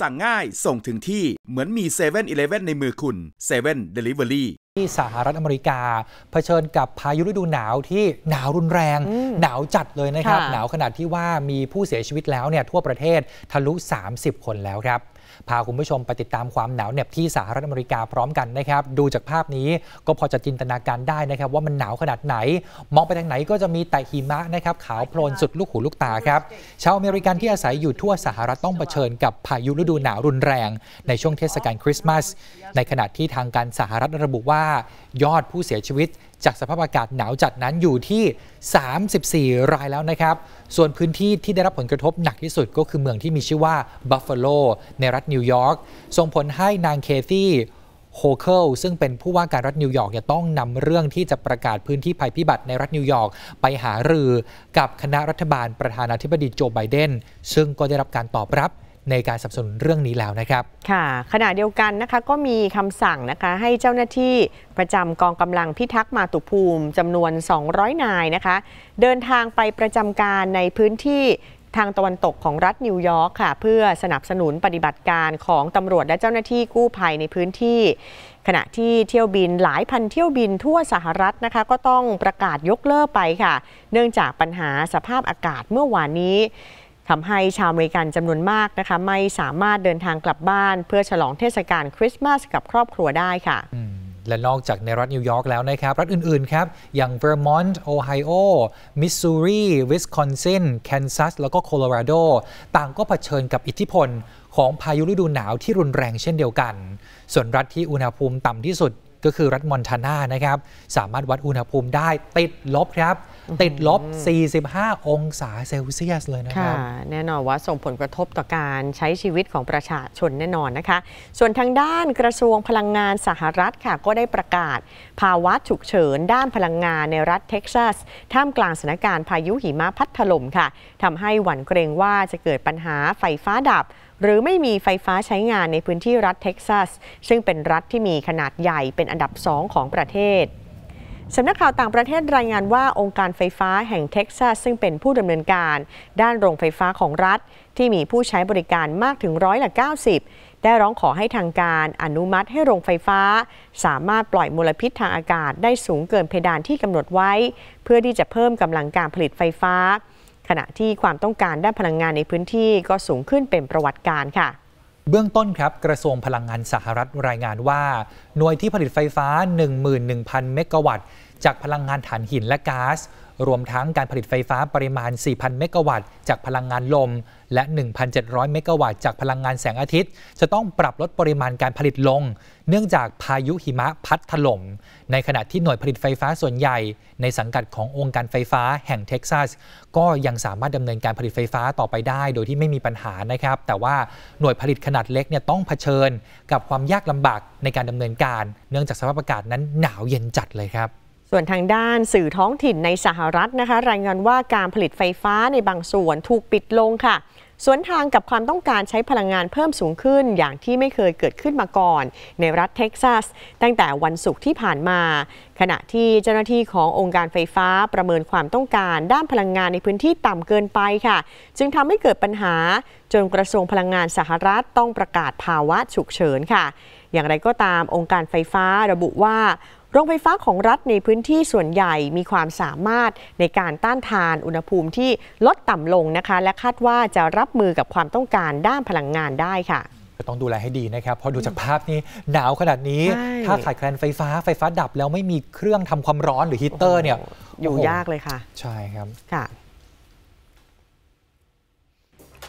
สั่งง่าย ส่งถึงที่ เหมือนมี7 e เ e ่ e อในมือคุณ 7 Delivery ที่สหรัฐอเมริกา เผชิญกับพายุฤดูหนาวที่หนาวรุนแรง หนาวจัดเลยนะครับ หนาวขนาดที่ว่ามีผู้เสียชีวิตแล้วเนี่ยทั่วประเทศทะลุ 30 คนแล้วครับพาคุณผู้ชมไปติดตามความหนาวเหน็บที่สหรัฐอเมริกาพร้อมกันนะครับ ดูจากภาพนี้ก็พอจะจินตนาการได้นะครับว่ามันหนาวขนาดไหน มองไปทางไหนก็จะมีแต่หิมะนะครับขาวโพลนสุดลูกหูลูกตาครับชาวอเมริกันที่อาศัยอยู่ทั่วสหรัฐต้องเผชิญกับพายุฤดูหนาวรุนแรง ในช่วงเทศกาลคริสต์มาส ในขณะที่ทางการสหรัฐระบุว่ายอดผู้เสียชีวิตจากสภาพอากาศหนาวจัดนั้นอยู่ที่ 34 รายแล้วนะครับ ส่วนพื้นที่ที่ได้รับผลกระทบหนักที่สุดก็คือเมืองที่มีชื่อว่าบัฟฟาโลในรัฐนิวยอร์ก ส่งผลให้นางเคที่โฮเคิลซึ่งเป็นผู้ว่าการรัฐนิวยอร์กเนี่ยต้องนำเรื่องที่จะประกาศพื้นที่ภัยพิบัติในรัฐนิวยอร์กไปหารือกับคณะรัฐบาลประธานาธิบดีโจไบเดน ซึ่งก็ได้รับการตอบรับในการสนับสนุนเรื่องนี้แล้วนะครับ ค่ะ ขณะเดียวกันนะคะก็มีคำสั่งนะคะให้เจ้าหน้าที่ประจำกองกำลังพิทักษ์มาตุภูมิจำนวน 200 นายนะคะ เดินทางไปประจำการในพื้นที่ทางตะวันตกของรัฐนิวยอร์กค่ะ เพื่อสนับสนุนปฏิบัติการของตำรวจและเจ้าหน้าที่กู้ภัย ในพื้นที่ ขณะที่เที่ยวบิน หลายพันเที่ยวบินทั่วสหรัฐนะคะ ก็ต้องประกาศยกเลิกไปค่ะ เนื่องจากปัญหาสภาพอากาศเมื่อวานนี้ทำให้ชาวอเมริกันจำนวนมากนะคะไม่สามารถเดินทางกลับบ้าน เพื่อฉลองเทศกาลคริสต์มาส กับครอบครัวได้ค่ะ และนอกจากในรัฐนิวยอร์กแล้วนะครับ รัฐอื่นๆครับ อย่างเวอร์มอนต์โอไฮโอมิสซูรีวิสคอนซินแคนซัสแล้วก็โคโลราโดต่างก็เผชิญกับอิทธิพลของพายุฤดูหนาวที่รุนแรงเช่นเดียวกัน ส่วนรัฐที่อุณหภูมิต่ำที่สุด ก็คือรัฐมอนทานานะครับ สามารถวัดอุณหภูมิได้ติดลบครับติดลบ 45 องศาเซลเซียสเลยนะครับ แน่นอนว่าส่งผลกระทบต่อการใช้ชีวิตของประชาชนแน่นอนนะคะ ส่วนทางด้านกระทรวงพลังงานสหรัฐค่ะก็ได้ประกาศ ภาวะฉุกเฉินด้านพลังงานในรัฐเท็กซัส ท่ามกลางสถานการณ์พายุหิมะพัดถล่มค่ะ ทำให้หวั่นเกรงว่าจะเกิดปัญหาไฟฟ้าดับ หรือไม่มีไฟฟ้าใช้งานในพื้นที่รัฐเท็กซัส ซึ่งเป็นรัฐที่มีขนาดใหญ่เป็นอันดับสองของประเทศสำนักข่าวต่างประเทศรายงานว่าองค์การไฟฟ้าแห่งเท็กซัสซึ่งเป็นผู้ดำเนินการ ด้านโรงไฟฟ้าของรัฐ ที่มีผู้ใช้บริการมากถึงร้อยละ90 ได้ร้องขอให้ทางการอนุมัติให้โรงไฟฟ้า สามารถปล่อยมลพิษทางอากาศได้สูงเกินเพดานที่กำหนดไว้ เพื่อที่จะเพิ่มกำลังการผลิตไฟฟ้า ขณะที่ความต้องการด้านพลังงานในพื้นที่ ก็สูงขึ้นเป็นประวัติการค่ะเบื้องต้นครับกระทรวงพลังงานสหรัฐรายงานว่า หน่วยที่ผลิตไฟฟ้า 11,000 เมกะวัตต์ จากพลังงานถ่านหินและกา๊าซรวมทั้งการผลิตไฟฟ้าปริมาณ 4,000 เมกะวัตต์ จากพลังงานลม และ 1,700 เมกะวัตต์จากพลังงานแสงอาทิตย์ จะต้องปรับลดปริมาณการผลิตลง เนื่องจากพายุหิมะพัดถล่ม ในขณะที่หน่วยผลิตไฟฟ้าส่วนใหญ่ในสังกัดขององค์การไฟฟ้าแห่งเท็กซัสก็ยังสามารถดำเนินการผลิตไฟฟ้าต่อไปได้โดยที่ไม่มีปัญหานะครับ แต่ว่าหน่วยผลิตขนาดเล็กเนี่ยต้องเผชิญ กับความยากลำบากในการดำเนินการ เนื่องจากสภาพอากาศนั้นหนาวเย็นจัดเลยครับส่วนทางด้านสื่อท้องถิ่นในสหรัฐนะคะ รายงานว่าการผลิตไฟฟ้าในบางส่วนถูกปิดลงค่ะ สวนทางกับความต้องการใช้พลังงานเพิ่มสูงขึ้น อย่างที่ไม่เคยเกิดขึ้นมาก่อน ในรัฐเท็กซัสตั้งแต่วันศุกร์ที่ผ่านมา ขณะที่เจ้าหน้าที่ขององค์การไฟฟ้าประเมินความต้องการด้านพลังงานในพื้นที่ต่ำเกินไปค่ะ จึงทำให้เกิดปัญหาจนกระทรวงพลังงานสหรัฐต้องประกาศภาวะฉุกเฉินค่ะ อย่างไรก็ตามองค์การไฟฟ้าระบุว่าโรงไฟฟ้าของรัฐในพื้นที่ส่วนใหญ่มีความสามารถในการต้านทานอุณหภูมิที่ลดต่ำลงนะคะ และคาดว่าจะรับมือกับความต้องการด้านพลังงานได้ค่ะต้องดูแลให้ดีนะครับเพราะดูจากภาพนี้ หนาวขนาดนี้ ถ้าขาดแคลนไฟฟ้า ไฟฟ้าดับแล้วไม่มีเครื่องทำความร้อนหรือฮีเตอร์เนี่ย อยู่ยากเลยค่ะ ใช่ครับค่ะ